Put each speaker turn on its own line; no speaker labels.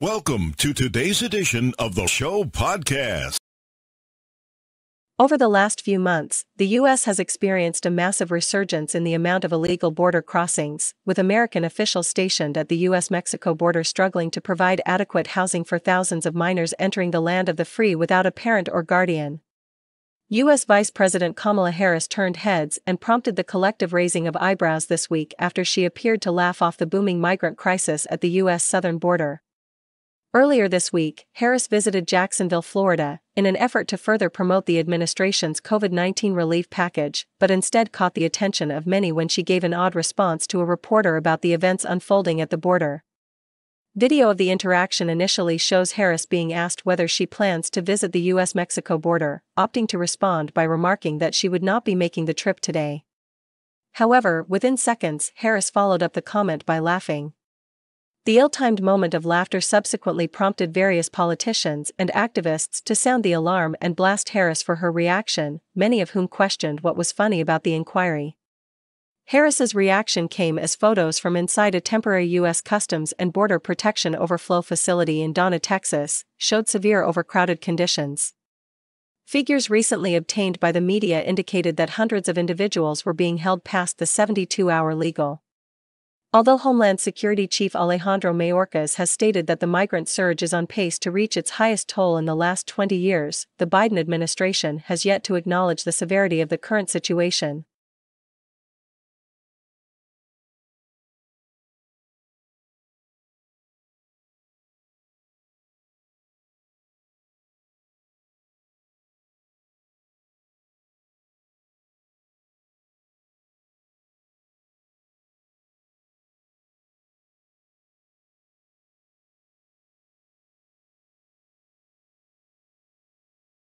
Welcome to today's edition of the Show Podcast. Over the last few months, the U.S. has experienced a massive resurgence in the amount of illegal border crossings, with American officials stationed at the U.S. Mexico border struggling to provide adequate housing for thousands of minors entering the land of the free without a parent or guardian. U.S. Vice President Kamala Harris turned heads and prompted the collective raising of eyebrows this week after she appeared to laugh off the booming migrant crisis at the U.S. southern border. Earlier this week, Harris visited Jacksonville, Florida, in an effort to further promote the administration's COVID 19 relief package, but instead caught the attention of many when she gave an odd response to a reporter about the events unfolding at the border. Video of the interaction initially shows Harris being asked whether she plans to visit the U.S. Mexico border, opting to respond by remarking that she would not be making the trip today. However, within seconds, Harris followed up the comment by laughing, the ill timed moment of laughter subsequently prompted various politicians and activists to sound the alarm and blast Harris for her reaction, many of whom questioned what was funny about the inquiry. Harris's reaction came as photos from inside a temporary U.S. Customs and Border Protection overflow facility in Donna, Texas, showed severe overcrowded conditions. Figures recently obtained by the media indicated that hundreds of individuals were being held past the 72 hour legal Although Homeland Security Chief Alejandro Mayorkas has stated that the migrant surge is on pace to reach its highest toll in the last 20 years, the Biden administration has yet to acknowledge the severity of the current situation,